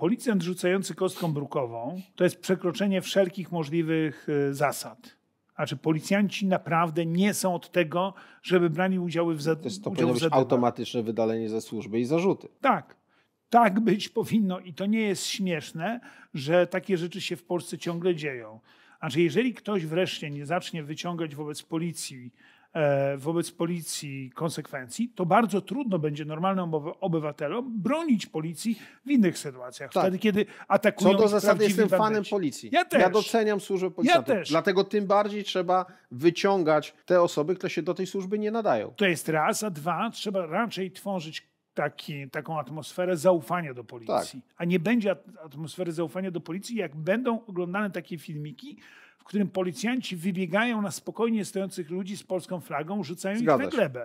Policjant rzucający kostką brukową to jest przekroczenie wszelkich możliwych e, zasad. Znaczy, policjanci naprawdę nie są od tego, żeby brali udział w zadaniu. To, jest to powinno być automatyczne wydalenie ze służby i zarzuty. Tak. Tak być powinno i to nie jest śmieszne, że takie rzeczy się w Polsce ciągle dzieją. Znaczy, jeżeli ktoś wreszcie nie zacznie wyciągać wobec policji E, wobec policji konsekwencji, to bardzo trudno będzie normalnym obywatelom bronić policji w innych sytuacjach. Tak. Wtedy, kiedy atakują Co do zasady jestem bandyci. fanem policji. Ja też. Ja doceniam służbę policji. Ja też. Dlatego tym bardziej trzeba wyciągać te osoby, które się do tej służby nie nadają. To jest raz, a dwa, trzeba raczej tworzyć taki, taką atmosferę zaufania do policji. Tak. A nie będzie atmosfery zaufania do policji, jak będą oglądane takie filmiki, w którym policjanci wybiegają na spokojnie stojących ludzi z polską flagą, rzucają Zgadza ich na glebę.